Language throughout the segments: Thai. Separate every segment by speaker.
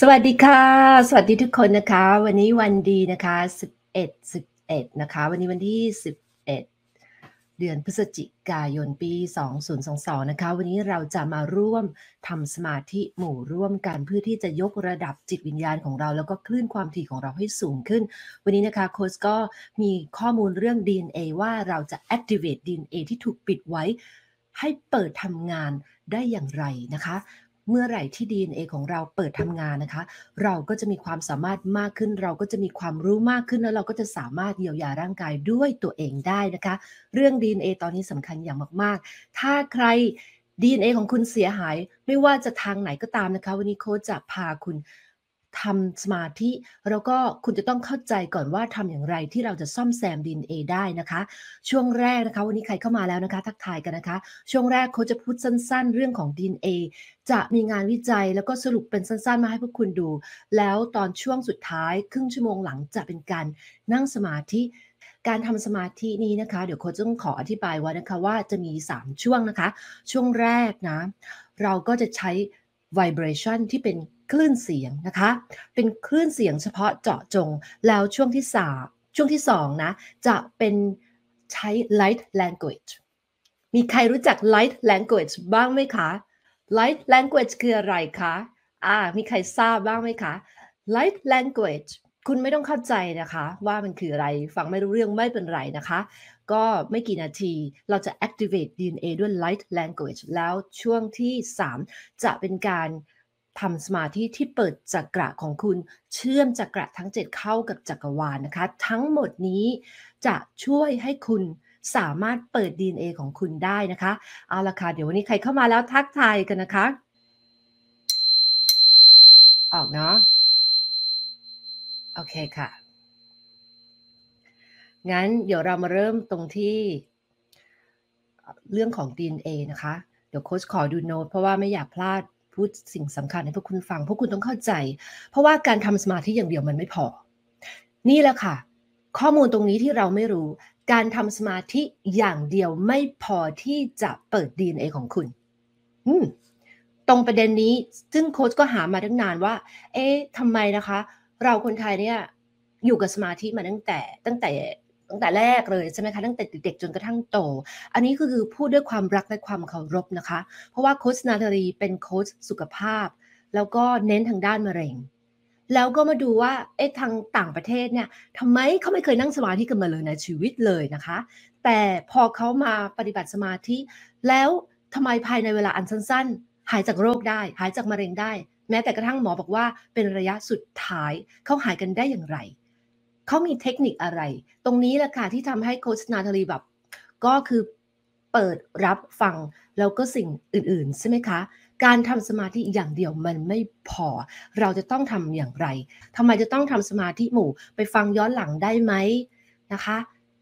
Speaker 1: สวัสดีค่ะ สวัสดีทุกคนนะคะ วันนี้วันดีนะคะ 11 11 นะคะ วันนี้วันที่ 11 เดือนพฤศจิกายนปี 2022นะคะ วันนี้เราจะมาร่วมทำสมาธิหมู่ร่วมกันเพื่อที่จะยกระดับจิตวิญญาณของเรา แล้วก็คลื่นความถี่ของเราให้สูงขึ้น วันนี้นะคะโค้ชก็มีข้อมูลเรื่อง DNA ว่าเราจะ activate DNA ที่ถูกปิดไว้ ให้เปิดทำงานได้อย่างไรนะคะเมื่อไหร่ที่ DNA ของเราเปิดทำงานนะคะ เราก็จะมีความสามารถมากขึ้น เราก็จะมีความรู้มากขึ้นแล้วเราก็จะสามารถเยียวยาร่างกายด้วยตัวเองได้นะคะ เรื่อง DNA ตอนนี้สำคัญอย่างมาก ๆ ถ้าใคร DNA ของคุณเสียหาย ไม่ว่าจะทางไหนก็ตามนะคะวันนี้โค้ชจะพาคุณทำสมาธิแล้วก็คุณจะต้องเข้าใจก่อนว่าทำอย่างไรที่เราจะซ่อมแซมดินเอได้นะคะ ช่วงแรกนะคะ วันนี้ใครเข้ามาแล้วนะคะ ทักทายกันนะคะ ช่วงแรกเขาจะพูดสั้นๆเรื่องของดินเอจะมีงานวิจัยแล้วก็สรุปเป็นสั้นๆมาให้พวกคุณดู แล้วตอนช่วงสุดท้าย ครึ่งชั่วโมงหลังจะเป็นการนั่งสมาธิการทำสมาธินี้นะคะเดี๋ยวโค้ชต้องขออธิบายไว้นะคะว่าจะมี3ช่วงนะคะช่วงแรกนะ เราก็จะใช้ vibration ที่เป็นคลื่นเสียงนะคะ เป็นคลื่นเสียงเฉพาะเจาะจงแล้วช่วงที่สาช่วงที่สองนะ จะเป็นใช้ light language มีใครรู้จัก light language บ้างไหมคะ light language คืออะไรคะอ่ามีใครทราบบ้างไหมคะ light language คุณไม่ต้องเข้าใจนะคะ ว่ามันคืออะไร ฟังไม่รู้เรื่องไม่เป็นไรนะคะ ก็ไม่กี่นาทีเราจะ activate DNA ด้วย light language แล้วช่วงที่3จะเป็นการทำสมาธิที่เปิดจักระ ของคุณเชื่อมจักระทั้ง 7 เข้ากับจักรวาลนนะคะ ทั้งหมดนี้จะช่วยให้คุณสามารถเปิด DNA ของคุณได้นะคะ เอาละค่ะ เดี๋ยววันนี้ใครเข้ามาแล้วทักทายกันนะคะออกเนาะโอเคค่ะงั้น เดี๋ยวเรามาเริ่มตรงที่เรื่องของ DNA นะคะ เดี๋ยวโค้ชขอดูโน้ตเพราะว่าไม่อยากพลาดพูดสิ่งสำคัญให้พวกคุณฟัง พวกคุณต้องเข้าใจ เพราะว่าการทำสมาธิอย่างเดียวมันไม่พอ นี่แหละค่ะ ข้อมูลตรงนี้ที่เราไม่รู้ การทำสมาธิอย่างเดียวไม่พอที่จะเปิด DNA ของคุณอืมตรงประเด็นนี้ซึ่งโค้ชก็หามาตั้งนานว่า เอ๊ะทำไมนะคะ เราคนไทยเนี่ยอยู่กับสมาธิมาตั้งแต่ ตั้งแต่ตั้งแต่แรกเลยใช่ไหมคะตั้งแต่เด็กๆจนกระทั่งโต อันนี้คือพูดด้วยความรักและความเคารพนะคะ เพราะว่าโค้ชนาตรีเป็นโค้ชสุขภาพ แล้วก็เน้นทางด้านมะเร็ง แล้วก็มาดูว่าเอ๊ะทางต่างประเทศเนี่ยทำไมเขาไม่เคยนั่งสมาธิกันมาเลยในชีวิตเลยนะคะ แต่พอเขามาปฏิบัติสมาธิ แล้วทำไมภายในเวลาอันสั้นๆ หายจากโรคได้ หายจากมะเร็งได้ แม้แต่กระทั่งหมอบอกว่าเป็นระยะสุดท้ายเขาหายกันได้อย่างไรเขา มีเทคนิคอะไร ตรงนี้แหละค่ะ ที่ทำให้ โคชนาทรีแบบ ก็คือ เปิดรับฟัง แล้วก็ สิ่งอื่นๆ ใช่ไหมคะ การทำสมาธิ อย่างเดียว มัน ไม่ พอ เราจะต้องทำอย่างไร ทำไมจะต้องทำสมาธิ หมู่ ไปฟังย้อน หลังได้ไหมนะคะ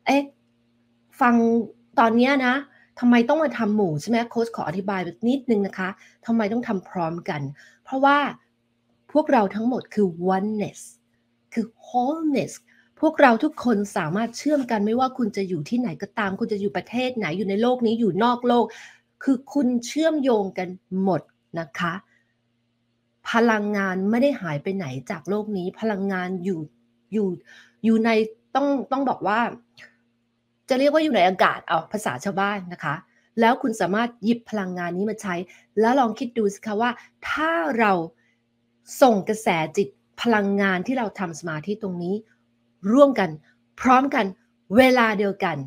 Speaker 1: เอ๊ะ ฟังตอนนี้นะทำไม ต้อง มาทำหมู่ ใช่ไหมโค้ชขอ อธิบายนิดนึง นะคะทำไมต้องทำพร้อมกัน เพราะว่าพวกเราทั้งหมด คือ oneness คือ wholeness พวกเราทุกคนสามารถเชื่อมกันไม่ว่าคุณจะอยู่ที่ไหนก็ตาม คุณจะอยู่ประเทศไหนอยู่ในโลกนี้อยู่นอกโลก คือคุณเชื่อมโยงกันหมดนะคะ พลังงานไม่ได้หายไปไหนจากโลกนี้ พลังงานอยู่อยู่ อยู่ในต้องต้องบอกว่า จะเรียกว่าอยู่ในอากาศเอาภาษาชาวบ้านนะคะ แล้วคุณสามารถหยิบพลังงานนี้มาใช้ แล้วลองคิดดูสิคะว่า ถ้าเราส่งกระแสจิตพลังงานที่เราทำสมาธิตรงนี้ร่วมกันพร้อมกันเวลาเดียวกัน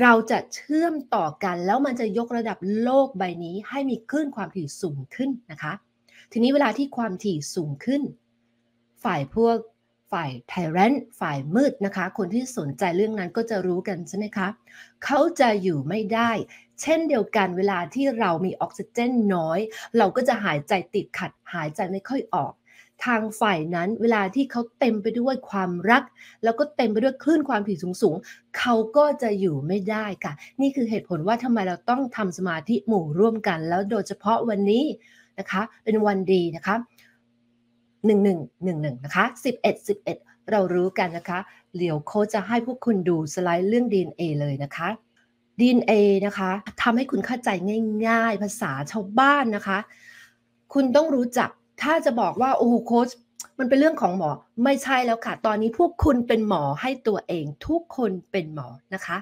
Speaker 1: เราจะเชื่อมต่อกันแล้วมันจะยกระดับโลกใบนี้ให้มีคลื่นความถี่สูงขึ้นนะคะ ทีนี้เวลาที่ความถี่สูงขึ้น ฝ่ายพวกฝ่ายไทแรนฝ่ายมืดนะคะ คนที่สนใจเรื่องนั้นก็จะรู้กันใช่ไหมคะเขาจะอยู่ไม่ได้ เช่นเดียวกัน เวลาที่เรามีออกซิเจนน้อย เราก็จะหายใจติดขัด หายใจไม่ค่อยออกทางฝ่ายนั้นเวลาที่เขาเต็มไปด้วยความรัก แล้วก็เต็มไปด้วยคลื่นความถี่สูงสูงเขาก็จะอยู่ไม่ได้ค่ะ นี่คือเหตุผลว่าทำไมเราต้องทำสมาธิหมู่ร่วมกันแล้วโดยเฉพาะวันนี้นะคะ เป็นวันดีนะคะหนึ่งหนึ่งหนึ่งหนึ่งนะคะสิบเอ็ดสิบเอ็ดเรารู้กันนะคะเดี๋ยวโค้ชจะให้พวกคุณดูสไลด์เรื่อง DNA เลยนะคะ DNA นะคะทำให้คุณเข้าใจง่ายๆ ภาษาชาวบ้านนะคะ คุณต้องรู้จักถ้าจะบอกว่าโอ้โค้ชมันเป็นเรื่องของหมอ ไม่ใช่แล้วค่ะ ตอนนี้พวกคุณเป็นหมอให้ตัวเองทุกคนเป็นหมอนะคะ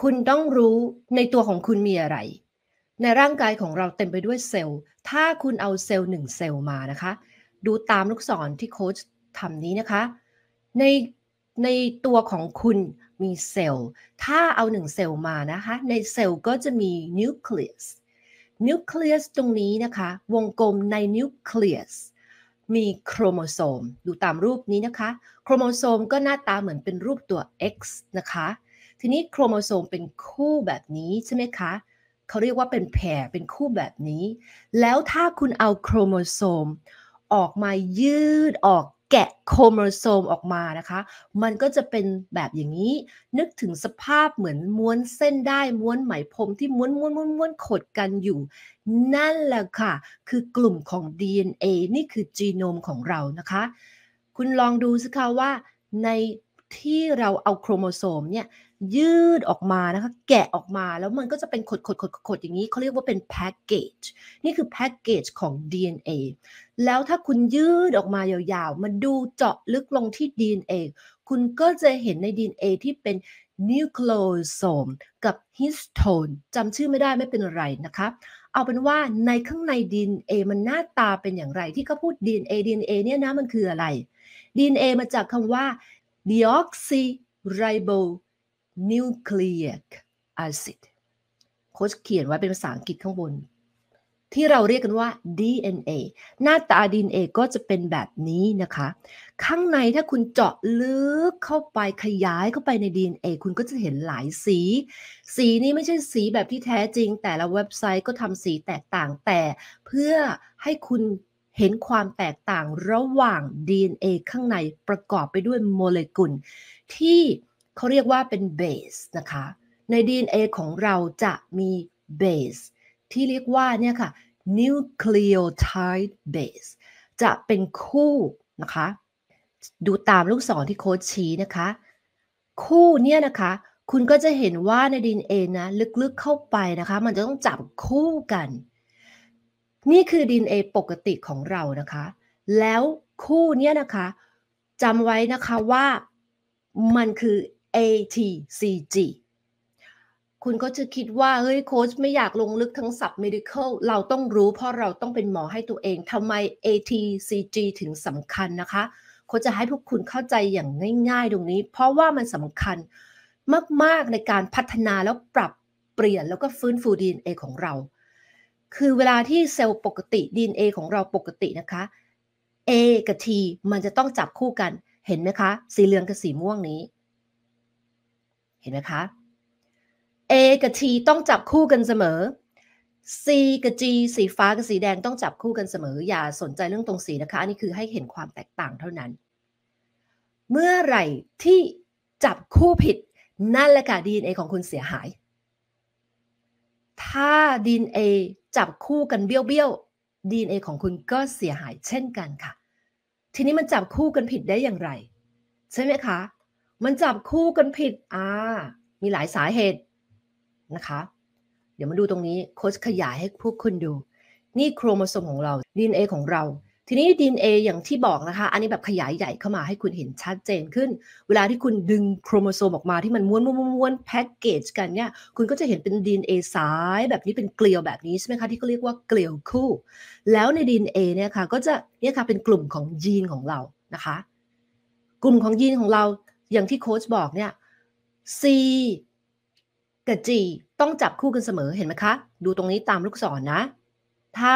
Speaker 1: คุณต้องรู้ในตัวของคุณมีอะไร ในร่างกายของเราเต็มไปด้วยเซลล์ ถ้าคุณเอาเซลล์หนึ่งเซลล์มานะคะ ดูตามลูกศรที่โค้ชทำนี้นะคะในในตัวของคุณมีเซลล์ ถ้าเอาหนึ่งเซลล์มานะคะ ในเซลล์ก็จะมีนิวเคลียสนิวเคลียสตรงนี้นะคะ วงกลมในนิวเคลียสมีโครโมโซมดูตามรูปนี้นะคะโครโมโซมก็หน้าตาเหมือนเป็นรูปตัว x นะคะ ทีนี้โครโมโซมเป็นคู่แบบนี้ใช่ไหมคะเขาเรียกว่าเป็นแพรเป็นคู่แบบนี้ แล้วถ้าคุณเอาโครโมโซม ออกมายืดออกแกะโครโมโซมออกมานะคะ มันก็จะเป็นแบบอย่างนี้ นึกถึงสภาพเหมือนม้วนเส้นได้ ม้วนไหมพรมที่ม้วนม้วนม้วนม้วนขดกันอยู่ นั่นแหละค่ะ คือกลุ่มของ DNA นี่คือจีโนมของเรานะคะ คุณลองดูสิคะว่าในที่เราเอาโครโมโซมเนี่ยยืดออกมานะคะแกะออกมาแล้วมันก็จะเป็นขดขดขดขดอย่างนี้ เขาเรียกว่าเป็นแพ็กเกจนี่คือแพ็กเกจของ DNA แล้วถ้าคุณยืดออกมายาว ๆ มาดูเจาะลึกลงที่ DNA คุณก็จะเห็นใน DNA ที่เป็นนิวโคลโซมกับฮิสโตนจำชื่อไม่ได้ไม่เป็นไรนะคะเอาเป็นว่าในข้างใน DNA มันหน้าตาเป็นอย่างไร ที่เขาพูด DNA DNA เนี่ยนะมันคืออะไร DNA มาจากคำว่า d e o x y r i b o n nucleic acid โค้ชเขียนไว้เป็นภาษาอังกฤษข้างบน ที่เราเรียกกันว่า DNA หน้าตา DNA ก็จะเป็นแบบนี้นะคะ ข้างในถ้าคุณเจาะลึกเข้าไปขยายเข้าไปใน DNA คุณก็จะเห็นหลายสี สีนี้ไม่ใช่สีแบบที่แท้จริง แต่ละเว็บไซต์ก็ทำสีแตกต่างแต่เพื่อให้คุณเห็นความแตกต่างระหว่าง DNA ข้างในประกอบไปด้วยโมเลกุล ที่เขาเรียกว่าเป็นเบสนะคะใน DNA ของเราจะมีเบสที่เรียกว่าเนี่ยค่ะ nucleotide base จะเป็นคู่นะคะดูตามลูกศรที่โค้ชชี้นะคะคู่เนี่ยนะคะคุณก็จะเห็นว่าในดินเอนะลึกๆเข้าไปนะคะมันจะต้องจับคู่กัน นี่คือดินเอปกติของเรานะคะแล้วคู่เนี่ยนะคะจำไว้นะคะว่ามันคือ ATCG คุณก็จะคิดว่า เฮ้ยโค้ชไม่อยากลงลึกทั้งศัพท์ medical เราต้องรู้เพราะเราต้องเป็นหมอให้ตัวเองทำไม ATCG ถึงสำคัญนะคะโค้ชจะให้พวกคุณเข้าใจอย่างง่ายๆตรงนี้ เพราะว่ามันสำคัญมากๆในการพัฒนาแล้วปรับเปลี่ยนแล้วก็ฟื้นฟู DNA ของเรา คือเวลาที่เซลล์ปกติ DNA ของเราปกตินะคะ A กับ T มันจะต้องจับคู่กันเห็นไหมคะสีเหลืองกับสีม่วงนี้เห็นไหมคะ A กับ T ต้องจับคู่กันเสมอ C กับ G สี ฟ้า กับ สี แดง ต้องจับคู่กันเสมอ อย่าสนใจเรื่องตรง สี นะคะ อันนี้ คือ ให้ เห็น ความ แตกต่าง เท่านั้น เมื่อไหร่ที่ จับ คู่ ผิด นั่นแหละค่ะ DNA ของคุณเสียหาย ถ้า DNA จับ คู่ กัน เบี้ยวๆ DNA ของคุณก็เสียหาย เช่นกันค่ะ ทีนี้มันจับคู่กันผิดได้อย่างไร ใช่ไหมคะมันจับคู่กันผิดอ่ามีหลายสาเหตุนะคะ เดี๋ยวมาดูตรงนี้โค้ชขยายให้พวกคุณดู นี่โครโมโซมของเรา DNA ของเรา ทีนี้ DNA อย่างที่บอกนะคะ อันนี้แบบขยายใหญ่เข้ามาให้คุณเห็นชัดเจนขึ้น เวลาที่คุณดึงโครโมโซมออกมาที่มันม้วนม้วนแพ็กเกจกันเนี่ย คุณก็จะเห็นเป็น DNA ซ้ายแบบนี้เป็นเกลียวแบบนี้ใช่ไหมคะ ที่เขาเรียกว่าเกลียวคู่ แล้วใน DNA เนี่ยค่ะก็จะเนี่ยค่ะเป็นกลุ่มของยีนของเรา นะคะ กลุ่มของยีนของเราอย่างที่โค้ชบอกเนี่ย C กับ G ต้องจับคู่กันเสมอ เห็นไหมคะ ดูตรงนี้ตามลูกศรนนะ ถ้า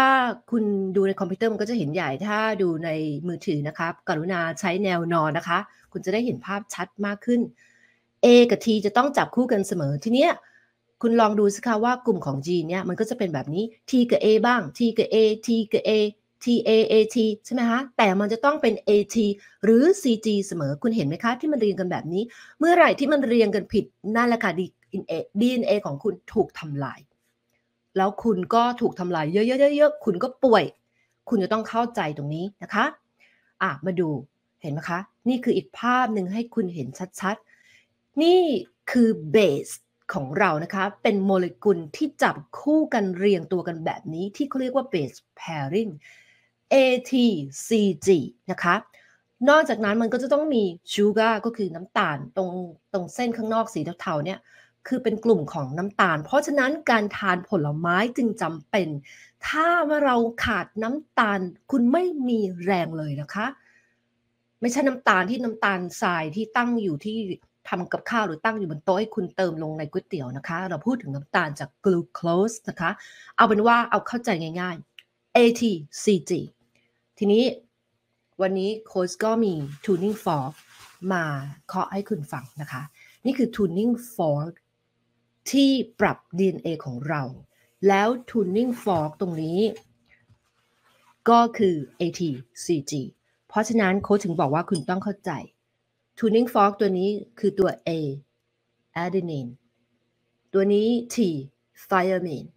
Speaker 1: คุณดูในคอมพิวเตอร์มันก็จะเห็นใหญ่ ถ้าดูในมือถือนะคะกรุณาใช้แนวนอนนะคะ คุณจะได้เห็นภาพชัดมากขึ้น A กับ T จะต้องจับคู่กันเสมอ ทีเนี้ย คุณลองดูสิคะว่ากลุ่มของ G เนี่ย มันก็จะเป็นแบบนี้ T กับ A บ้าง T กับ A T กับ A TAAT ใช่ไหมคะ แต่มันจะต้องเป็น AT หรือ CG เสมอ คุณเห็นไหมคะ ที่มันเรียงกันแบบนี้ เมื่อไหร่ที่มันเรียงกันผิดนั่นแหละค่ะ DNA ของคุณถูกทำลาย แล้วคุณก็ถูกทำลาย เยอะๆๆ คุณก็ป่วย คุณจะต้องเข้าใจตรงนี้นะคะ อ่ะ มาดูเห็นไหมคะ นี่คืออีกภาพหนึ่งให้คุณเห็นชัดๆ นี่คือเบสของเรานะคะเป็นโมเลกุลที่จับคู่กันเรียงตัวกันแบบนี้ที่เขาเรียกว่าเบส pairing ATCG นะคะ นอกจากนั้นมันก็จะต้องมีชูการ์ก็คือน้ำตาลตรงตรงเส้นข้างนอกสีเทาๆเนี่ยคือเป็นกลุ่มของน้ำตาล เพราะฉะนั้นการทานผลไม้จึงจำเป็น ถ้าว่าเราขาดน้ำตาลคุณไม่มีแรงเลยนะคะ ไม่ใช่น้ำตาลที่น้ำตาลทรายที่ตั้งอยู่ที่ทำกับข้าวหรือตั้งอยู่บนโต๊ะให้คุณเติมลงในก๋วยเตี๋ยวนะคะเราพูดถึงน้ำตาลจากกลูโคสนะคะเอาเป็นว่าเอาเข้าใจง่ายๆ ATCG ทีนี้วันนี้โค้ชก็มี tuning fork มาเคาะให้คุณฟังนะคะ นี่คือ tuning fork ที่ปรับ DNA ของเรา แล้ว tuning fork ตรงนี้ก็คือ ATCG เพราะฉะนั้นโค้ชถึงบอกว่าคุณต้องเข้าใจ tuning fork ตัวนี้คือตัว A adenine ตัวนี้ T thiamine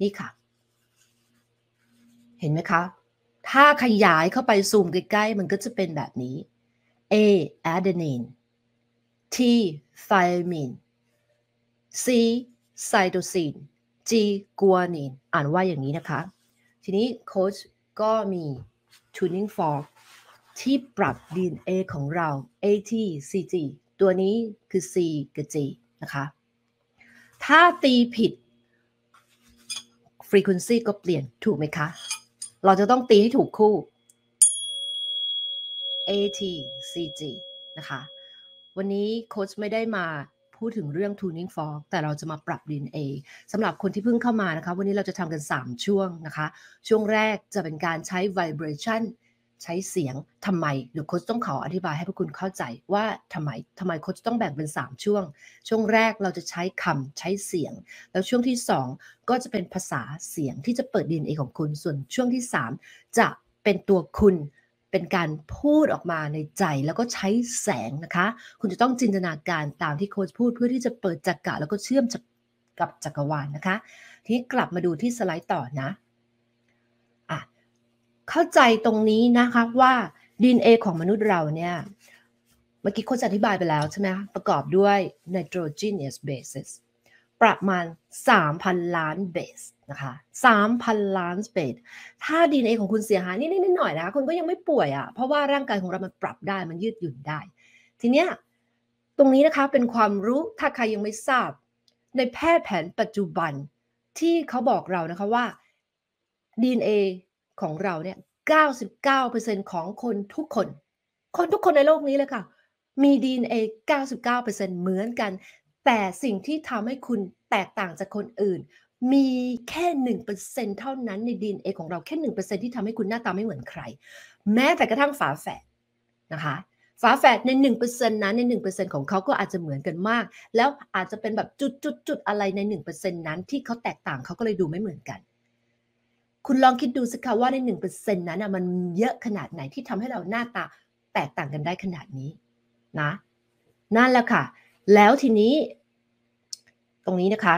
Speaker 1: นี่ค่ะ เห็นไหมคะถ้าขยายเข้าไปซูมใกล้ ๆ มันก็จะเป็นแบบนี้ A adenine T thiamine C cytosine G guanine อ่านว่าอย่างนี้นะคะ ทีนี้โค้ชก็มี tuning fork ที่ปรับ DNA ของเรา AT CG ตัวนี้คือ C กับ G นะคะ ถ้าตีผิด frequency ก็เปลี่ยนถูกไหมคะเราจะต้องตีให้ถูกคู่ ATCG นะคะ วันนี้โค้ชไม่ได้มาพูดถึงเรื่อง tuning fork แต่เราจะมาปรับ DNA สำหรับคนที่เพิ่งเข้ามานะคะวันนี้เราจะทำกัน 3 ช่วงนะคะช่วงแรกจะเป็นการใช้ vibration ใช้เสียงทำไมหรือโค้ชต้องขออธิบายให้พวกคุณเข้าใจว่าทำไมทำไมโค้ชต้องแบ่งเป็น3ช่วง ช่วงแรกเราจะใช้คำใช้เสียง แล้วช่วงที่ 2 ก็จะเป็นภาษาเสียงที่จะเปิดดีเอของคุณส่วนช่วงที่ 3 จะเป็นตัวคุณเป็นการพูดออกมาในใจ แล้วก็ใช้แสงนะคะ คุณจะต้องจินตนาการตามที่โค้ชพูดเพื่อที่จะเปิดจักระแล้วก็เชื่อมกับจักรวาลนนะคะ ทีนี้กลับมาดูที่สไลด์ต่อนะเข้าใจตรงนี้นะคะว่า DNA ของมนุษย์เราเนี่ย เมื่อกี้โคุณอธิบายไปแล้วใช่ไหมคะประกอบด้วย nitrogenous bases ประมาณ 3,000 ล้านเบสนะคะ 3,000 ล้านเบส ถ้า DNA ของคุณเสียหายนิดๆหน่อยๆนะคุณก็ยังไม่ป่วยอะ่ะเพราะว่าร่างกายของเรามันปรับได้มันยืดหยุ่นได้ ทีเนี้ยตรงนี้นะคะเป็นความรู้ถ้าใครยังไม่ทราบในแพทย์แผนปัจจุบันที่เขาบอกเรานะคะว่า DNA ของเราเนี่ย 99%ของคนทุกคน คนทุกคนในโลกนี้เลยค่ะ มี DNA 99%เหมือนกัน แต่สิ่งที่ทำให้คุณแตกต่างจากคนอื่น มีแค่ 1%เท่านั้นใน DNA ของเราแค่ 1%ที่ทำให้คุณหน้าตาไม่เหมือนใคร แม้แต่กระทั่งฝาแฝดนะคะ ฝาแฝดใน1%นั้นใน1%ของเขา ก็อาจจะเหมือนกันมาก แล้วอาจจะเป็นแบบจุดๆๆอะไรใน1%นั้นที่เขาแตกต่างเขาก็เลยดูไม่เหมือนกันคุณลองคิดดูสิคะว่าในหนึ่งเปอร์เซ็นต์นั้นมันเยอะขนาดไหนที่ทำให้เราหน้าตาแตกต่างกันได้ขนาดนี้ นะ นั่นแหละค่ะ แล้วทีนี้ ตรงนี้นะคะ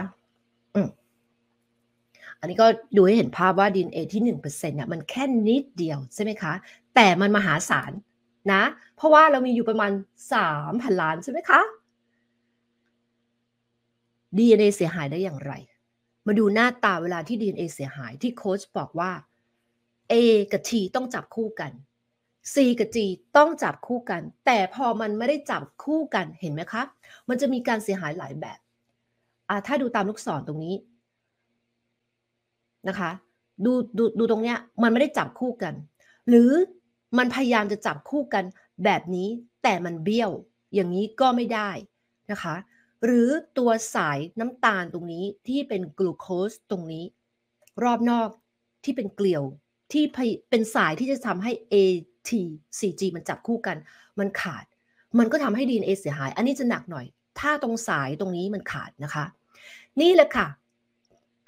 Speaker 1: อันนี้ก็ดูให้เห็นภาพว่าดนเอที่1%เนี่ยมันแค่นิดเดียวใช่ไหมคะ แต่มันมหาศาลนะ เพราะว่าเรามีอยู่ประมาณ3,000ล้านใช่ไหมคะ DNA เสียหายได้อย่างไรมาดูหน้าตาเวลาที่ DNA เสียหายที่โค้ชบอกว่า A กับ T ต้องจับคู่กัน C กับ G ต้องจับคู่กัน แต่พอมันไม่ได้จับคู่กันเห็นไหมคะมันจะมีการเสียหายหลายแบบถ้าดูตามลูกศรตรงนี้ นะคะ ดูดูดูตรงเนี้ยมันไม่ได้จับคู่กัน หรือมันพยายามจะจับคู่กันแบบนี้แต่มันเบี้ยวอย่างนี้ก็ไม่ได้นะคะหรือตัวสายน้ำตาลตรงนี้ที่เป็นกลูโคสตรงนี้ รอบนอกที่เป็นเกลียวที่เป็นสายที่จะทำให้ ATCG มันจับคู่กัน มันขาด มันก็ทำให้ DNA เสียหาย อันนี้จะหนักหน่อย ถ้าตรงสายตรงนี้มันขาดนะคะ นี่แหละค่ะ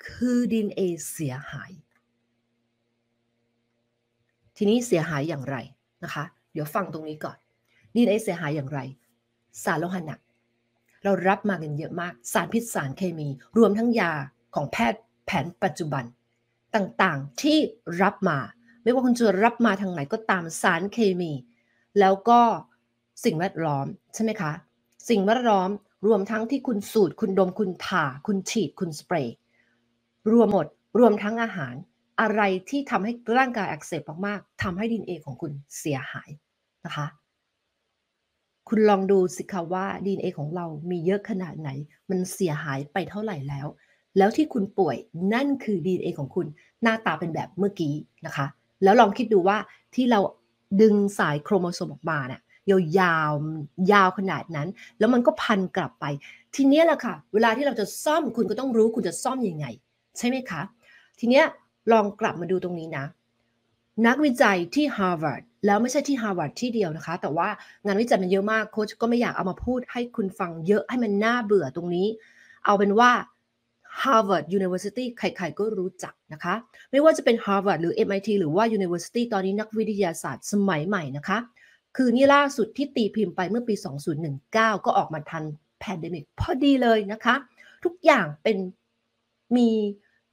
Speaker 1: คือ DNA เสียหาย ทีนี้เสียหายอย่างไรนะคะ เดี๋ยวฟังตรงนี้ก่อน DNA เสียหายอย่างไร สารโลหะหนักเรารับมากันเยอะมากสารพิษสารเคมี รวมทั้งยาของแพทย์แผนปัจจุบันต่างๆที่รับมา ไม่ว่าคุณจะรับมาทางไหนก็ตามสารเคมี แล้วก็สิ่งแวดล้อมใช่ไหมคะ สิ่งแวดล้อม รวมทั้งที่คุณสูดคุณดมคุณทาคุณฉีดคุณสเปรย์รวมหมดรวมทั้งอาหารอะไรที่ทำให้ร่างกายอักเสบมากๆทำให้ดินเอของคุณเสียหายนะคะคุณลองดูสิคะว่า DNA ของเรามีเยอะขนาดไหน มันเสียหายไปเท่าไหร่แล้ว แล้วที่คุณป่วยนั่นคือ DNA ของคุณหน้าตาเป็นแบบเมื่อกี้นะคะ แล้วลองคิดดูว่าที่เราดึงสายโครโมโซมออกมาเนะี่ยยาวยาวขนาดนั้น แล้วมันก็พันกลับไป ทีนี้แหละค่ะเวลาที่เราจะซ่อมคุณก็ต้องรู้คุณจะซ่อมอยังไง ใช่ไหมคะทีนี้ลองกลับมาดูตรงนี้นะนักวิจัยที่ Harvard แล้วไม่ใช่ที่ Harvard ที่เดียวนะคะ แต่ว่า งานวิจัยมันเยอะมาก โค้ชก็ไม่อยากเอามาพูดให้คุณฟังเยอะให้มันน่าเบื่อตรงนี้ เอาเป็นว่า Harvard University ใครๆ ก็รู้จักนะคะ ไม่ว่าจะเป็น Harvard หรือ MIT หรือว่า University ตอนนี้นักวิทยาศาสตร์สมัยใหม่นะคะ คือนี่ล่าสุดที่ตีพิมพ์ไปเมื่อปี 2019 ก็ออกมาทันแพนเดมิกพอดีเลยนะคะ ทุกอย่างเป็นมี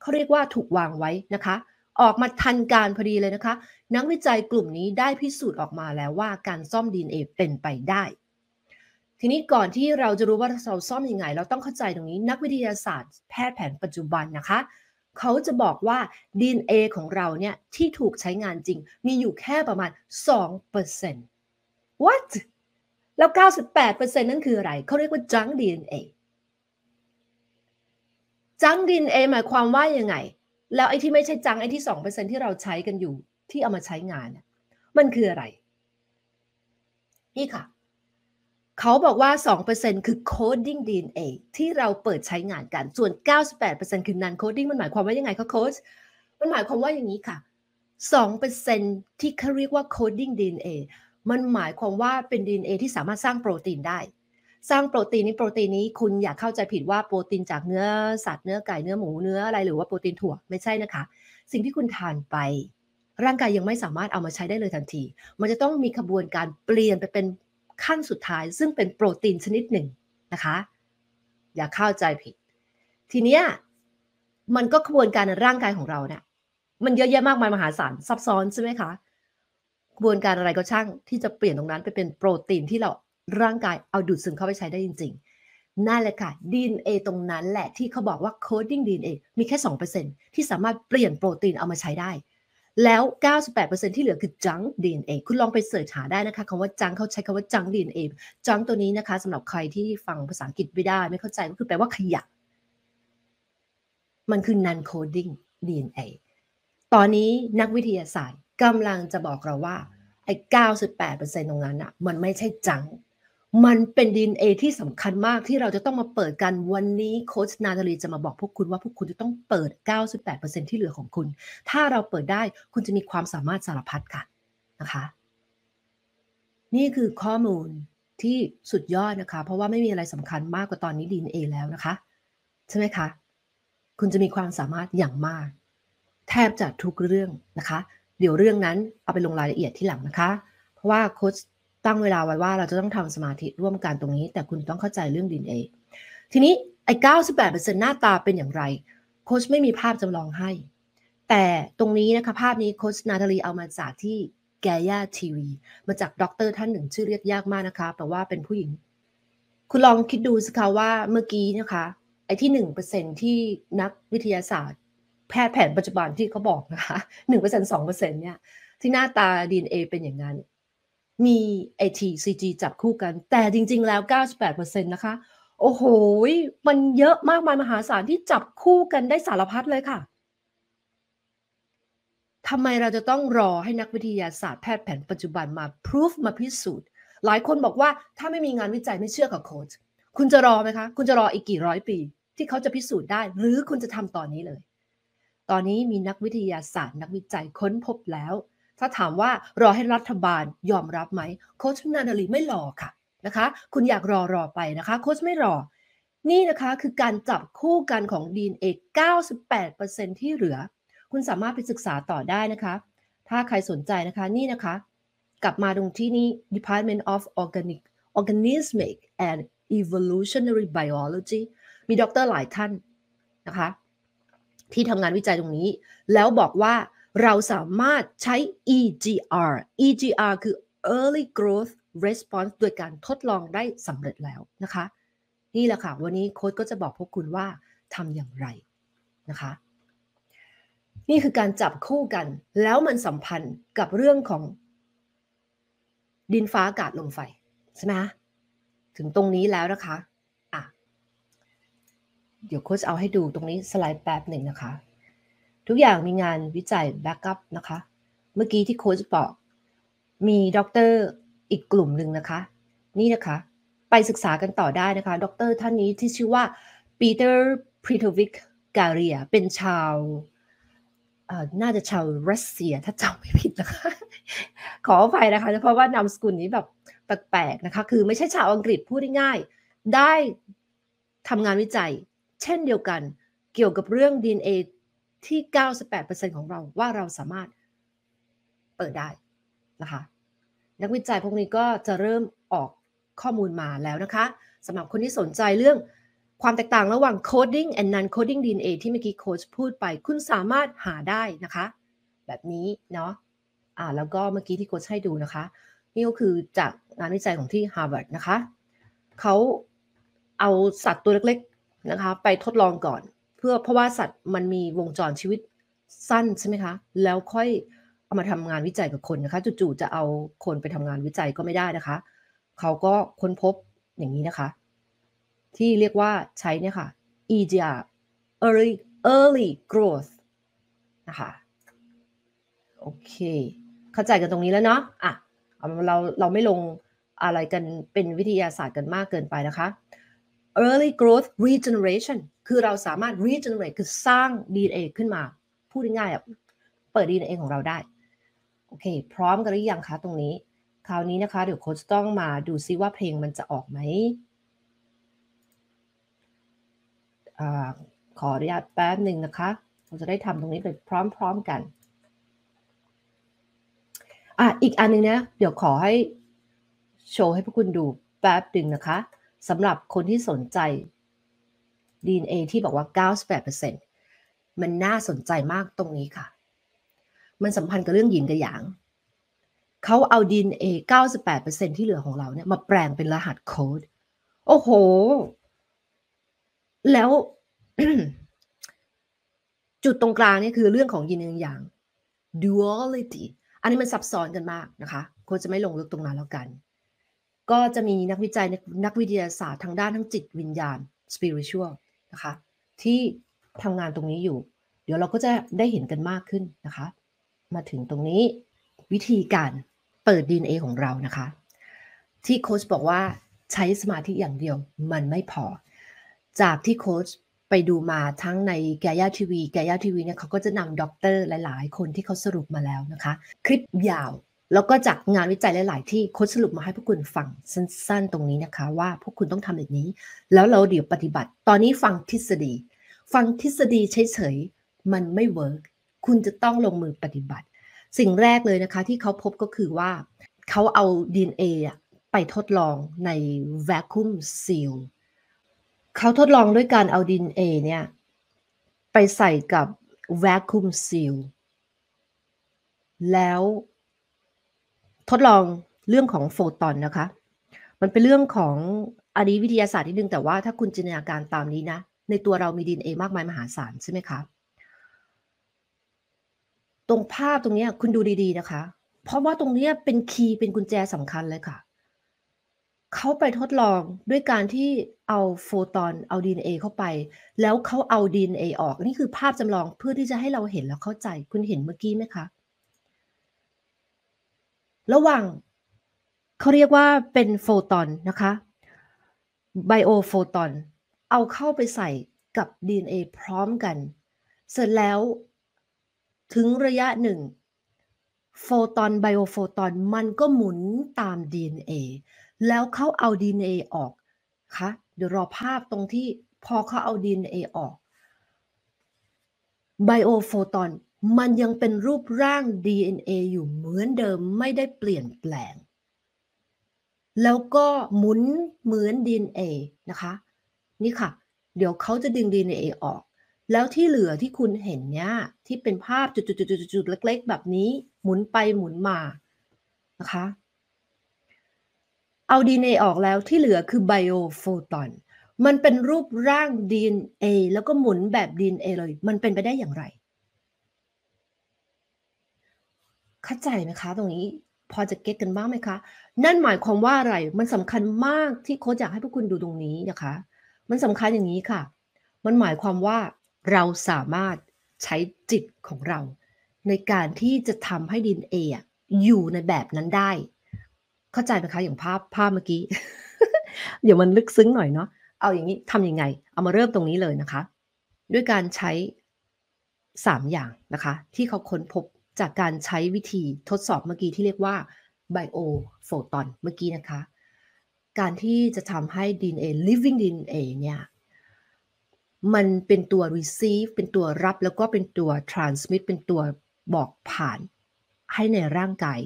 Speaker 1: เขาเรียกว่าถูกวางไว้นะคะออกมาทันการพอดีเลยนะคะ นักวิจัยกลุ่มนี้ได้พิสูจน์ออกมาแล้วว่าการซ่อม DNA เป็นไปได้ ทีนี้ก่อนที่เราจะรู้ว่าเราซ่อมอยังไง เราต้องเข้าใจตรงนี้นักวิทยาศาสตร์แพทย์แผนปัจจุบันนะคะ เขาจะบอกว่า DNA ของเราเนี่ยที่ถูกใช้งานจริงมีอยู่แค่ประมาณ 2% What แล้ว 98%นั่นคืออะไรเขาเรียกว่า จัง DNA จัง DNA หมายความว่ายังไงแล้วไอ้ที่ไม่ใช่จังไอ้ที่สองเปอร์เซ็นที่เราใช้กันอยู่ที่เอามาใช้งานมันคืออะไร นี่ค่ะ เขาบอกว่า 2%คือ coding DNA ที่เราเปิดใช้งานกันส่วน98%คือ non coding มันหมายความว่ายังไงคะโค้ชมันหมายความว่าอย่างนี้ค่ะ2%ที่เขาเรียกว่า coding DNA มันหมายความว่าเป็น DNA ที่สามารถสร้างโปรตีนได้สร้างโปรตีนนี้โปรตีนนี้คุณอย่าเข้าใจผิดว่าโปรตีนจากเนื้อสัตว์เนื้อไก่เนื้อหมูเนื้ออะไรหรือว่าโปรตีนถั่วไม่ใช่นะคะ สิ่งที่คุณทานไป ร่างกายยังไม่สามารถเอามาใช้ได้เลยทันที มันจะต้องมีขบวนการเปลี่ยนไปเป็นขั้นสุดท้าย ซึ่งเป็นโปรตีนชนิดหนึ่งนะคะ อย่าเข้าใจผิด ทีเนี้ยมันก็ขบวนการในร่างกายของเราเนะี่ยมันเยอะแยะมากมายมหาศาลซับซ้อนใช่ไหมคะกระบวนการอะไรก็ช่างที่จะเปลี่ยนตรงนั้นไปเป็นโปรตีนที่เราร่างกายเอาดูดซึมเข้าไปใช้ได้จริงๆนั่นแหละค่ะ DNA ตรงนั้นแหละที่เขาบอกว่า coding DNA มีแค่ 2%ที่สามารถเปลี่ยนโปรตีนเอามาใช้ได้ แล้ว 98%ที่เหลือคือจัง k DNA คุณลองไปเสิร์ชหาได้นะคะคำว่าจังเขาใช้คำว่าจัง k DNA j u n ตัวนี้นะคะสำหรับใครที่ฟังภาษาอังกฤษไม่ได้ไม่เข้าใจก็คือแปลว่าขยะ มันคือ non coding DNA ตอนนี้นักวิทยาศาสตร์กำลังจะบอกเราว่าไอ้98%ตรงนั้นอะมันไม่ใช่จังมันเป็นดีเอที่สำคัญมากที่เราจะต้องมาเปิดกันวันนี้ โค้ชนาตาลีจะมาบอกพวกคุณว่าพวกคุณจะต้องเปิด 98%ที่เหลือของคุณ ถ้าเราเปิดได้คุณจะมีความสามารถสารพัดค่ะนะคะ นี่คือข้อมูลที่สุดยอดนะคะ เพราะว่าไม่มีอะไรสำคัญมากกว่าตอนนี้ดีเอแล้วนะคะ ใช่ไหมคะคุณจะมีความสามารถอย่างมาก แทบจะทุกเรื่องนะคะ เดี๋ยวเรื่องนั้นเอาไปลงรายละเอียดที่หลังนะคะ เพราะว่าโค้ชตั้งเวลาไว้ว่าเราจะต้องทำสมาธิร่วมกันตรงนี้ แต่คุณต้องเข้าใจเรื่องดินเอทีนี้ไอ้เก้าสิบแปดเปอร์เซ็นต์หน้าตาเป็นอย่างไร โค้ชไม่มีภาพจำลองให้ แต่ตรงนี้นะคะภาพนี้โค้ชนาตาลีเอามาจากที่แกย่าทีวีมาจากด็อกเตอร์ท่านหนึ่งชื่อเรียกยากมากนะคะแปลว่าเป็นผู้หญิง คุณลองคิดดูสิคะว่าเมื่อกี้นะคะ ไอ้ที่หนึ่งเปอร์เซ็นที่นักวิทยาศาสตร์ แพทย์แผนปัจจุบันที่เขาบอกนะคะหนึ่งเปอร์เซ็นสองเปอร์เซ็นเนี่ยที่หน้าตาดีเอเป็นอย่างนั้นมีไอทีซีจีจับคู่กัน แต่จริงๆ แล้ว 98%นะคะ โอ้โห มันเยอะมากมายมหาศาลที่จับคู่กันได้สารพัดเลยค่ะ ทำไมเราจะต้องรอให้นักวิทยาศาสตร์แพทย์แผนปัจจุบันมาพิสูจมาพิสูจน์ หลายคนบอกว่าถ้าไม่มีงานวิจัยไม่เชื่อกับโค้ช คุณจะรอไหมคะ คุณจะรออีกกี่ร้อยปีที่เขาจะพิสูจน์ได้ หรือคุณจะทำตอนนี้เลย ตอนนี้มีนักวิทยาศาสตร์ นักวิจัยค้นพบแล้วถ้าถามว่ารอให้รัฐบาลยอมรับไหมโค้ชนาดาลีไม่รอค่ะนะคะคุณอยากรอรอไปนะคะ โค้ชไม่รอ นี่นะคะคือการจับคู่กันของดี d n ก98%ที่เหลือ คุณสามารถไปศึกษาต่อได้นะคะ ถ้าใครสนใจนะคะนี่นะคะ กลับมาตรงที่นี่ Department of Organic Organismic and Evolutionary Biology มีด็อกเตอร์หลายท่านนะคะ ที่ทำงานวิจัยตรงนี้แล้วบอกว่าเราสามารถใช้ EGR EGR คือ Early Growth Response โดยการทดลองได้สำเร็จแล้วนะคะ นี่แหละค่ะ วันนี้โค้ดก็จะบอกพวกคุณว่าทำอย่างไรนะคะ นี่คือการจับคู่กันแล้วมันสัมพันธ์กับเรื่องของ ดินฟ้าอากาศลมไฟ ใช่ไหมถึงตรงนี้แล้วนะคะอ่ะเดี๋ยวโค้ชเอาให้ดูตรงนี้สไลด์แป๊บหนึ่งนะคะทุกอย่างมีงานวิจัยแบ็กอัพนะคะ เมื่อกี้ที่โค้ชบอก มีด็อกเตอร์อีกกลุ่มหนึ่งนะคะ นี่นะคะ ไปศึกษากันต่อได้นะคะด็อกเตอร์ท่านนี้ที่ชื่อว่าปีเตอร์พริโทวิกกาเรียเป็นชาวน่าจะชาวรัสเซียถ้าจำไม่ผิดนะคะ ขออภัยนะคะ เพราะว่านามสกุลนี้แบบแปลกๆนะคะ คือไม่ใช่ชาวอังกฤษพูดง่ายๆได้ทำงานวิจัย เช่นเดียวกันเกี่ยวกับเรื่อง DNA ที่ 98%ของเราว่าเราสามารถเปิดได้ นะคะ นักวิจัยพวกนี้ก็จะเริ่มออกข้อมูลมาแล้วนะคะสำหรับคนที่สนใจเรื่องความแตกต่างระหว่าง coding and non coding DNA ที่เมื่อกี้โค้ชพูดไปคุณสามารถหาได้นะคะ แบบนี้เนาะอ่าแล้วก็เมื่อกี้ที่โค้ชให้ดูนะคะ นี่ก็คือจากงานวิจัยของที่ Harvard นะคะเขาเอาสัตว์ตัวเล็กๆนะคะ ไปทดลองก่อนเพื่อเพราะว่าสัตว์มันมีวงจรชีวิตสั้นใช่ไหมคะ แล้วค่อยเอามาทำงานวิจัยกับคนนะคะจู่ๆจะเอาคนไปทำงานวิจัยก็ไม่ได้นะคะ เขาก็ค้นพบอย่างนี้นะคะ ที่เรียกว่าใช้เนี่ยค่ะ EGR early early growth นะคะ โอเค เข้าใจกันตรงนี้แล้วเนาะอ่ะเราเราไม่ลงอะไรกันเป็นวิทยาศาสตร์กันมากเกินไปนะคะ early growth regeneration คือเราสามารถ regenerate คือสร้าง DNA ขึ้นมา พูดง่ายๆเปิด DNA ของเราได้ โอเค พร้อมกันหรือยังคะ ตรงนี้ คราวนี้นะคะ เดี๋ยวโค้ชต้องมาดูซิว่าเพลงมันจะออกไหมอขออนุญาตแป๊บหนึ่งนะคะ เราจะได้ทำตรงนี้ไปพร้อมๆกัน อ่ะอีกอันนึงนะเดี๋ยวขอให้ โชว์ให้พวกคุณดูแป๊บหนึ่งนะคะสำหรับคนที่สนใจ DNA ที่บอกว่า 98%มันน่าสนใจมากตรงนี้ค่ะ มันสัมพันธ์กับเรื่องหยินกับหยาง เขาเอา DNA 98%ที่เหลือของเราเนี่ยมาแปลงเป็นรหัสโค้ด โอ้โห แล้ว จุดตรงกลางนี่คือเรื่องของยินกังอยาง duality อันนี้มันซับซ้อนกันมากนะคะควรจะไม่ลงลึกตรงนั้นแล้วกันก็จะมีนักวิจัยนักวิทยาศาสตร์ทางด้าน ทั้งจิตวิญญาณ spiritual นะคะที่ทำงานตรงนี้อยู่ เดี๋ยวเราก็จะได้เห็นกันมากขึ้นนะคะ มาถึงตรงนี้วิธีการเปิด DNA ของเรานะคะที่โค้ชบอกว่าใช้สมาธิอย่างเดียวมันไม่พอ จากที่โค้ชไปดูมาทั้งในแกย่าทีวีแกย่าทีวีเนี่ยเขาก็จะนำด็อกเตอร์หลาย ๆ คนที่เขาสรุปมาแล้วนะคะ คลิปยาวแล้วก็จากงานวิจัยหลายๆ ที่โค้ชสรุปมาให้พวกคุณฟังสั้น ๆ ตรงนี้นะคะ ว่าพวกคุณต้องทำแบบนี้ แล้วเราเดี๋ยวปฏิบัติ ตอนนี้ฟังทฤษฎี ฟังทฤษฎีเฉย ๆ มันไม่เวิร์กคุณจะต้องลงมือปฏิบัติ สิ่งแรกเลยนะคะที่เขาพบก็คือว่า เขาเอา DNA ไปทดลองใน vacuum seal เขาทดลองด้วยการเอา DNA เนี่ยไปใส่กับ vacuum seal แล้วทดลองเรื่องของโฟตอนนะคะ มันเป็นเรื่องของอันนี้วิทยาศาสตร์นิดนึงแต่ว่าถ้าคุณจินตนาการตามนี้นะ ในตัวเรามีดีเอมากมายมหาศาลใช่ไหมคะ ตรงภาพตรงนี้คุณดูดีๆนะคะ เพราะว่าตรงนี้เป็นคีย์เป็นกุญแจสำคัญเลยค่ะ เขาไปทดลองด้วยการที่เอาโฟตอน เอาดีเอเข้าไป แล้วเขาเอาดีเอออกนี่คือภาพจำลองเพื่อที่จะให้เราเห็นแล้วเข้าใจ คุณเห็นเมื่อกี้ไหมคะระหว่างเขาเรียกว่าเป็นโฟตอนนะคะไบโอโฟตอนเอาเข้าไปใส่กับ DNA พร้อมกัน เสร็จแล้วถึงระยะหนึ่งโฟตอนไบโอโฟตอนมันก็หมุนตาม DNA แล้วเขาเอา DNA ออกคะเดี๋ยวรอภาพตรงที่พอเขาเอา DNA ออกไบโอโฟตอนมันยังเป็นรูปร่าง DNA อยู่เหมือนเดิมไม่ได้เปลี่ยนแปลง แล้วก็หมุนเหมือน DNA นะคะนี่ค่ะเดี๋ยวเขาจะดึง DNA ออก แล้วที่เหลือที่คุณเห็นเนี่ยที่เป็นภาพจุดๆๆๆเล็ก ๆแบบนี้หมุนไปหมุนมานะคะเอา DNA ออกแล้วที่เหลือคือไบโอโฟตอนมันเป็นรูปร่าง DNA แล้วก็หมุนแบบ DNA เลยมันเป็นไปได้อย่างไรเข้าใจไหมคะ ตรงนี้พอจะเก็ตกันบ้างไหมคะนั่นหมายความว่าอะไร มันสำคัญมากที่โค้ชอยากให้พวกคุณดูตรงนี้นะคะ มันสำคัญอย่างนี้ค่ะ มันหมายความว่าเราสามารถใช้จิตของเรา ในการที่จะทำให้ดินเออยู่ในแบบนั้นได้ เข้าใจไหมคะ อย่างภาพภาพเมื่อกี้เดี๋ยวมันลึกซึ้งหน่อยเนาะเอาอย่างนี้ทำยังไง เอามาเริ่มตรงนี้เลยนะคะ ด้วยการใช้3อย่างนะคะ ที่เขาค้นพบจากการใช้วิธีทดสอบเมื่อกี้ที่เรียกว่าไบโอโฟตอนเมื่อกี้นะคะ การที่จะทำให้ DNA living DNA เนี่ย มันเป็นตัว receive เป็นตัวรับแล้วก็เป็นตัว transmit เป็นตัวบอกผ่านให้ในร่างกาย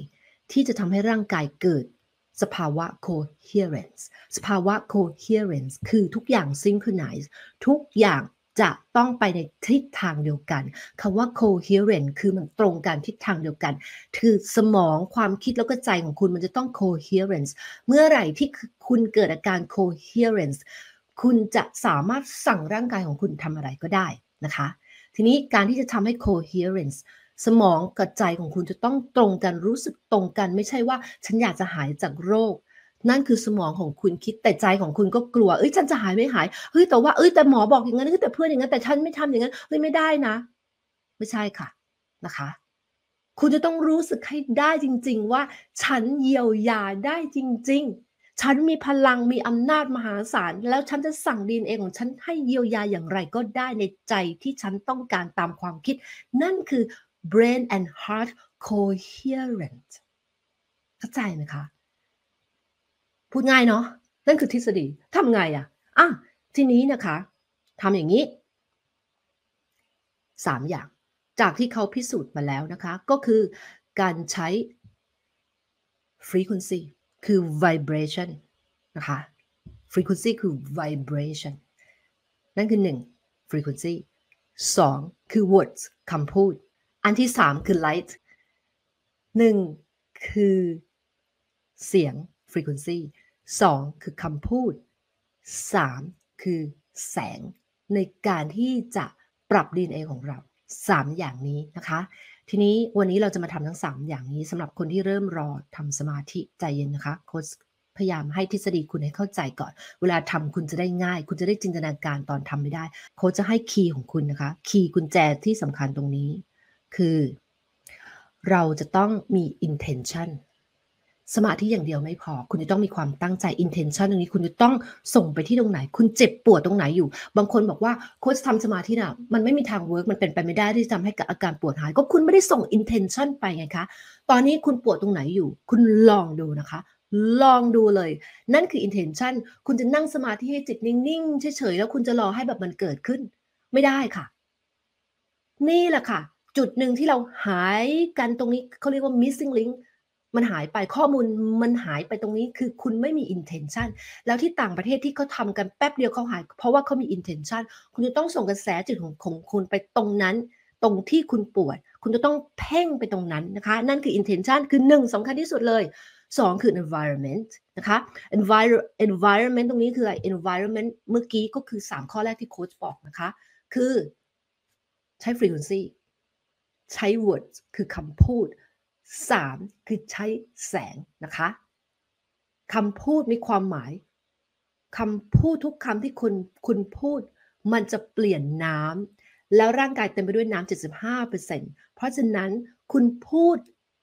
Speaker 1: ที่จะทำให้ร่างกายเกิดสภาวะ coherence สภาวะ coherence คือทุกอย่าง synchronize ทุกอย่างจะต้องไปในทิศทางเดียวกัน คำว่า coherent คือมันตรงกันทิศทางเดียวกันคือสมองความคิดแล้วก็ใจของคุณมันจะต้อง coherence เมื่อไหร่ที่คุณเกิดอาการ coherence คุณจะสามารถสั่งร่างกายของคุณทำอะไรก็ได้นะคะ ทีนี้การที่จะทำให้ coherence สมองกับใจของคุณจะต้องตรงกันรู้สึกตรงกันไม่ใช่ว่าฉันอยากจะหายจากโรคนั่นคือสมองของคุณคิดแต่ใจของคุณก็กลัวเอ้ยฉันจะหายไม่หาย เฮ้ยแต่ว่าเอ้ยแต่หมอบอกอย่างนั้นเฮ้ยแต่เพื่อนอย่างนั้น แต่ฉันไม่ทำอย่างนั้น เฮ้ยไม่ได้นะ ไม่ใช่ค่ะ นะคะ คุณจะต้องรู้สึกให้ได้จริง ๆว่า ฉันเยียวยาได้จริงๆ ฉันมีพลังมีอำนาจมหาศาลแล้วฉันจะสั่งดีเองของฉันให้เยียวยาอย่างไรก็ได้ในใจที่ฉันต้องการตามความคิด นั่นคือ brain and heart coherent เข้าใจไหมคะพูดง่ายเนาะนั่นคือทฤษฎีทำไงอะ่ะ อ่ะ ทีนี้นะคะทำอย่างนี้สามอย่างจากที่เขาพิสูจน์มาแล้วนะคะ ก็คือการใช้ frequency คือ vibration นะคะ frequency คือ vibration นั่นคือ 1. frequency 2. คือ words คำพูด อันที่ 3 คือ light 1. คือเสียง frequency 2คือคำพูด 3 คือแสง ในการที่จะปรับ DNA ของเรา 3 อย่างนี้นะคะทีนี้วันนี้เราจะมาทำทั้ง 3 อย่างนี้สำหรับคนที่เริ่มรอทำสมาธิใจเย็นนะคะโค้ชพยายามให้ทฤษฎีคุณให้เข้าใจก่อน เวลาทำคุณจะได้ง่าย คุณจะได้จินตนาการตอนทำไม่ได้ โค้ชจะให้คีย์ของคุณนะคะ คีย์กุญแจที่สำคัญตรงนี้คือ เราจะต้องมี intention สมาธิอย่างเดียวไม่พอ คุณจะต้องมีความตั้งใจ intention ตรงนี้ คุณจะต้องส่งไปที่ตรงไหน คุณเจ็บปวดตรงไหนอยู่ บางคนบอกว่าโค้ชทำสมาธิน่ะมันไม่มีทางเวิร์กมันเป็นไปไม่ได้ที่จะทำให้กับอาการปวดหายก็คุณไม่ได้ส่ง intention ไปไงคะ ตอนนี้คุณปวดตรงไหนอยู่ คุณลองดูนะคะ ลองดูเลย นั่นคือ intention คุณจะนั่งสมาธิให้จิตนิ่งๆเฉยๆแล้วคุณจะรอให้แบบมันเกิดขึ้น ไม่ได้ค่ะ นี่แหละค่ะ จุดหนึ่งที่เราหายกันตรงนี้เขาเรียกว่า missing link มันหายไปข้อมูลมันหายไปตรงนี้คือคุณไม่มี intention แล้วที่ต่างประเทศที่เขาทากันแป๊บเดียวเขาหาย เพราะว่าเขามี intention คุณจะต้องส่งกระแสจิตของของคุณไปตรงนั้น ตรงที่คุณปวด คุณจะต้องเพ่งไปตรงนั้นนะคะนั่นคือ intention คือหนึ่งสำคัญที่สุดเลยสองคือ environment นะคะ environment ตรงนี้คืออะไร environment เมื่อกี้ก็คือ 3ข้อแรกที่โค้ชบอกนะคะคือใช้ frequency ใช้ words คือคำพูด 3. คือใช้แสงนะคะคำพูดมีความหมายคำพูดทุกคำที่คุณคุณพูดมันจะเปลี่ยนน้ำแล้วร่างกายเต็มไปด้วยน้ำ75%เพราะฉะนั้นคุณพูด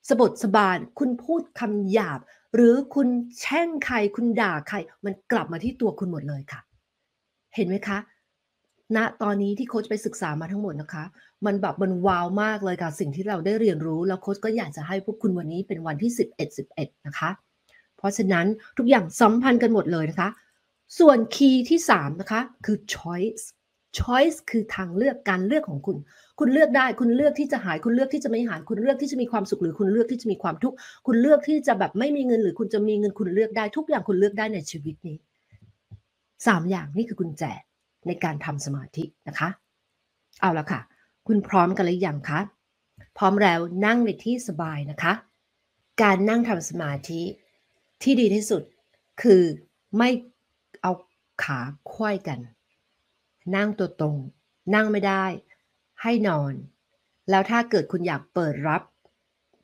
Speaker 1: สบดสบานคุณพูดคำหยาบ หรือคุณแช่งใคร คุณด่าใคร มันกลับมาที่ตัวคุณหมดเลยค่ะ เห็นไหมคะณตอนนี้ที่โค้ชไปศึกษามาทั้งหมดนะคะ มันแบบมันว้าวมากเลยค่ะสิ่งที่เราได้เรียนรู้ แล้วโค้ชก็อยากจะให้พวกคุณวันนี้เป็นวันที่ 11 11นะคะเพราะฉะนั้นทุกอย่างสัมพันธ์กันหมดเลยนะคะส่วนคีย์ที่3นะคะคือ choice choice คือทางเลือกการเลือกของคุณ คุณเลือกได้คุณเลือกที่จะหายคุณเลือกที่จะไม่หายคุณเลือกที่จะมีความสุขหรือคุณเลือกที่จะมีความทุกข์คุณเลือกที่จะแบบไม่มีเงิน หรือคุณจะมีเงิน คุณเลือกได้ทุกอย่างคุณเลือกได้ในชีวิตนี้ 3 อย่างนี่คือกุญแจในการทำสมาธินะคะเอาละค่ะ คุณพร้อมกันหรือยังคะพร้อมแล้วนั่งในที่สบายนะคะ การนั่งทำสมาธิที่ดีที่สุดคือไม่เอาขาควายกัน นั่งตัวตรง นั่งไม่ได้ให้นอน แล้วถ้าเกิดคุณอยากเปิดรับ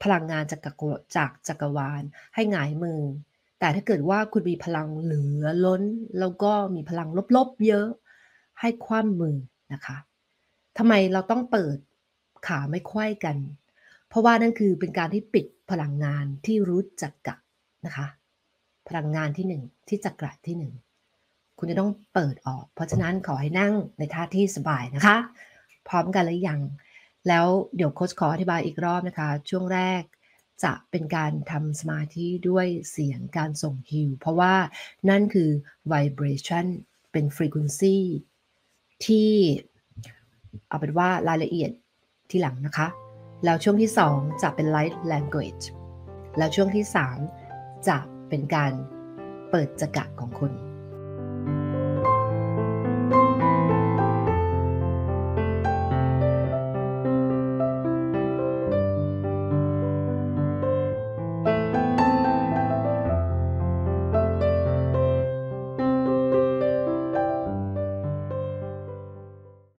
Speaker 1: พลังงานจากจากจักรวาล ให้หงายมือแต่ถ้าเกิดว่าคุณมีพลังเหลือล้นแล้วก็มีพลังลบๆ เยอะให้คว่ำมือนะคะ ทำไมเราต้องเปิดขาไม่ควยกัน เพราะว่านั่นคือเป็นการที่ปิดพลังงานที่รู้จักกะนะคะ พลังงานที่หนึ่งที่จักระที่หนึ่งคุณจะต้องเปิดออก เพราะฉะนั้นขอให้นั่งในท่าที่สบายนะคะ พร้อมกันหรือยังแล้วเดี๋ยวโค้ชขออธิบายอีกรอบนะคะ ช่วงแรกจะเป็นการทำสมาธิด้วยเสียงการส่งฮิวเพราะว่านั่นคือ vibration เป็น frequency ที่ เอาเป็นว่ารายละเอียดที่หลังนะคะ แล้วช่วงที่ 2 จะเป็น light language แล้วช่วงที่ 3 จะเป็นการเปิดจักระของคุณ